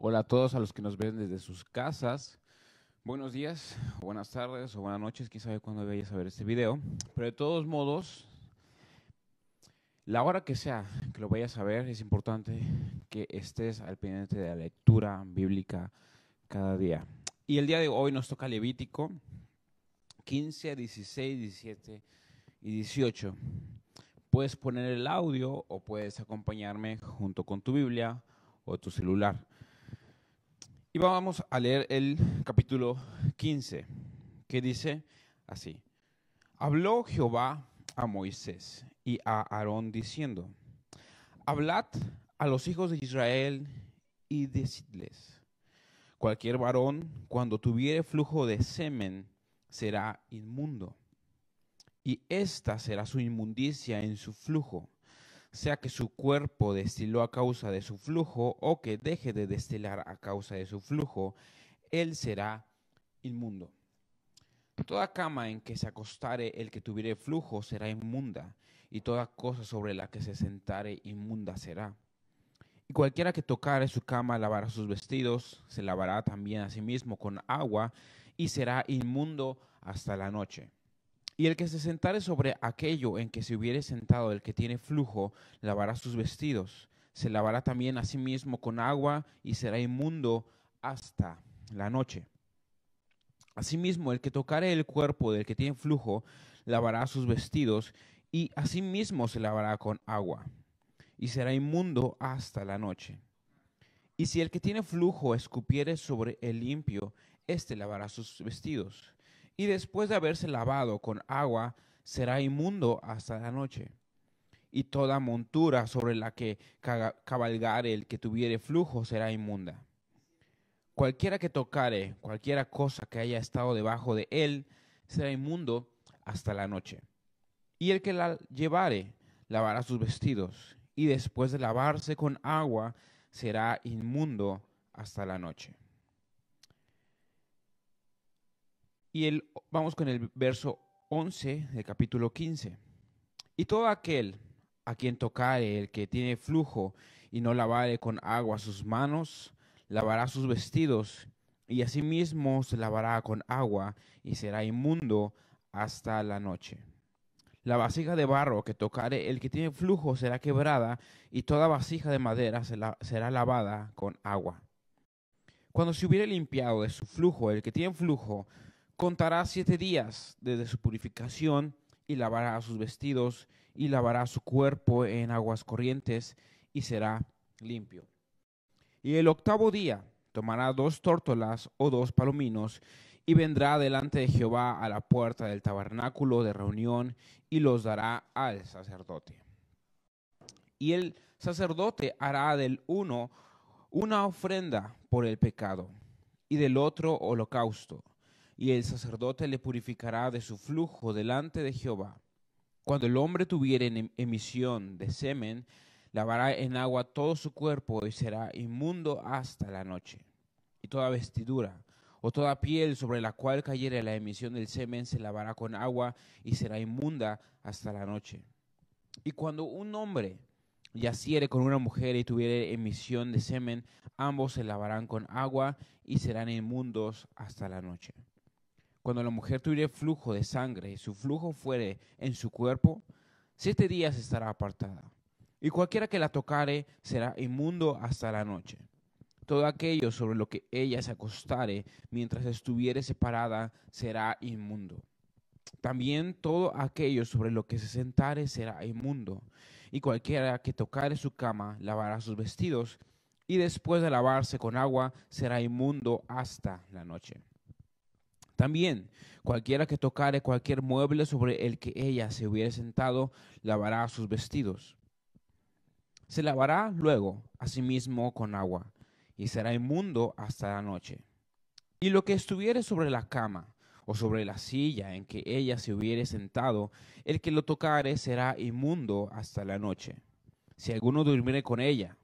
Hola a todos a los que nos ven desde sus casas. Buenos días, buenas tardes o buenas noches, quién sabe cuándo vayas a ver este video. Pero de todos modos, la hora que sea que lo vayas a ver, es importante que estés al pendiente de la lectura bíblica cada día. Y el día de hoy nos toca Levítico 15, 16, 17 y 18. Puedes poner el audio o puedes acompañarme junto con tu Biblia o tu celular vamos a leer el capítulo 15, que dice así. Habló Jehová a Moisés y a Aarón diciendo, Hablad a los hijos de Israel y decidles, cualquier varón cuando tuviere flujo de semen será inmundo, y esta será su inmundicia en su flujo sea que su cuerpo destiló a causa de su flujo o que deje de destilar a causa de su flujo, él será inmundo. Toda cama en que se acostare el que tuviere flujo será inmunda, y toda cosa sobre la que se sentare inmunda será. Y cualquiera que tocare su cama lavará sus vestidos, se lavará también a sí mismo con agua, y será inmundo hasta la noche. Y el que se sentare sobre aquello en que se hubiere sentado el que tiene flujo, lavará sus vestidos, se lavará también a sí mismo con agua y será inmundo hasta la noche. Asimismo, el que tocare el cuerpo del que tiene flujo, lavará sus vestidos y asimismo se lavará con agua y será inmundo hasta la noche. Y si el que tiene flujo escupiere sobre el limpio, éste lavará sus vestidos y después de haberse lavado con agua, será inmundo hasta la noche. Y toda montura sobre la que cabalgare el que tuviere flujo será inmunda. Cualquiera que tocare cualquiera cosa que haya estado debajo de él será inmundo hasta la noche. Y el que la llevare lavará sus vestidos, y después de lavarse con agua será inmundo hasta la noche. Y vamos con el verso 11 del capítulo 15. Y todo aquel a quien tocare el que tiene flujo y no lavare con agua sus manos, lavará sus vestidos y asimismo se lavará con agua y será inmundo hasta la noche. La vasija de barro que tocare el que tiene flujo será quebrada y toda vasija de madera será lavada con agua. Cuando se hubiere limpiado de su flujo el que tiene flujo, contará siete días desde su purificación y lavará sus vestidos y lavará su cuerpo en aguas corrientes y será limpio. Y el octavo día tomará dos tórtolas o dos palominos y vendrá delante de Jehová a la puerta del tabernáculo de reunión y los dará al sacerdote. Y el sacerdote hará del uno una ofrenda por el pecado y del otro holocausto y el sacerdote le purificará de su flujo delante de Jehová. Cuando el hombre tuviere em-, emisión de semen, lavará en agua todo su cuerpo y será inmundo hasta la noche. Y toda vestidura o toda piel sobre la cual cayere la emisión del semen se lavará con agua y será inmunda hasta la noche. Y cuando un hombre yaciere con una mujer y tuviere emisión de semen, ambos se lavarán con agua y serán inmundos hasta la noche cuando la mujer tuviere flujo de sangre y su flujo fuere en su cuerpo, siete días estará apartada. Y cualquiera que la tocare será inmundo hasta la noche. Todo aquello sobre lo que ella se acostare mientras estuviere separada será inmundo. También todo aquello sobre lo que se sentare será inmundo. Y cualquiera que tocare su cama lavará sus vestidos y después de lavarse con agua será inmundo hasta la noche. También, cualquiera que tocare cualquier mueble sobre el que ella se hubiere sentado, lavará sus vestidos. Se lavará luego asimismo sí con agua, y será inmundo hasta la noche. Y lo que estuviere sobre la cama o sobre la silla en que ella se hubiere sentado, el que lo tocare será inmundo hasta la noche. Si alguno durmiere con ella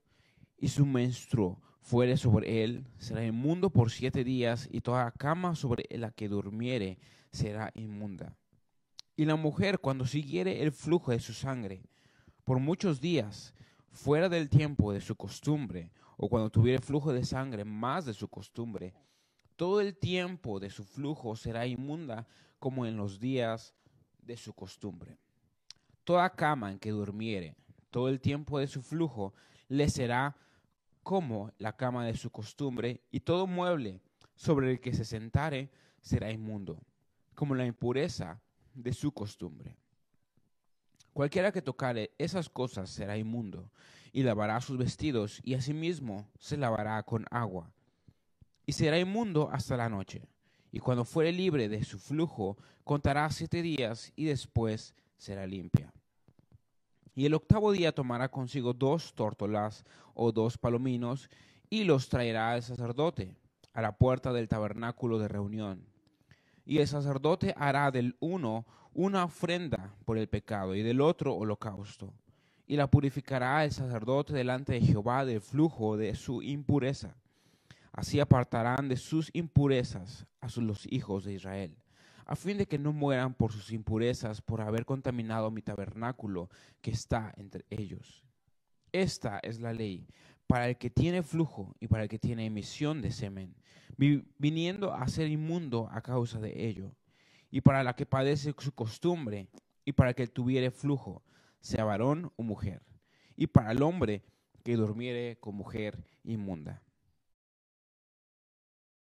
y su menstruo fuere sobre él será inmundo por siete días, y toda cama sobre la que durmiere será inmunda. Y la mujer, cuando siguiere el flujo de su sangre, por muchos días, fuera del tiempo de su costumbre, o cuando tuviere flujo de sangre más de su costumbre, todo el tiempo de su flujo será inmunda como en los días de su costumbre. Toda cama en que durmiere, todo el tiempo de su flujo, le será como la cama de su costumbre, y todo mueble sobre el que se sentare será inmundo, como la impureza de su costumbre. Cualquiera que tocare esas cosas será inmundo, y lavará sus vestidos, y asimismo se lavará con agua, y será inmundo hasta la noche. Y cuando fuere libre de su flujo, contará siete días, y después será limpia. Y el octavo día tomará consigo dos tórtolas o dos palominos y los traerá al sacerdote a la puerta del tabernáculo de reunión. Y el sacerdote hará del uno una ofrenda por el pecado y del otro holocausto. Y la purificará el sacerdote delante de Jehová del flujo de su impureza. Así apartarán de sus impurezas a los hijos de Israel a fin de que no mueran por sus impurezas, por haber contaminado mi tabernáculo que está entre ellos. Esta es la ley para el que tiene flujo y para el que tiene emisión de semen, viniendo a ser inmundo a causa de ello, y para la que padece su costumbre, y para el que tuviere flujo, sea varón o mujer, y para el hombre que durmiere con mujer inmunda.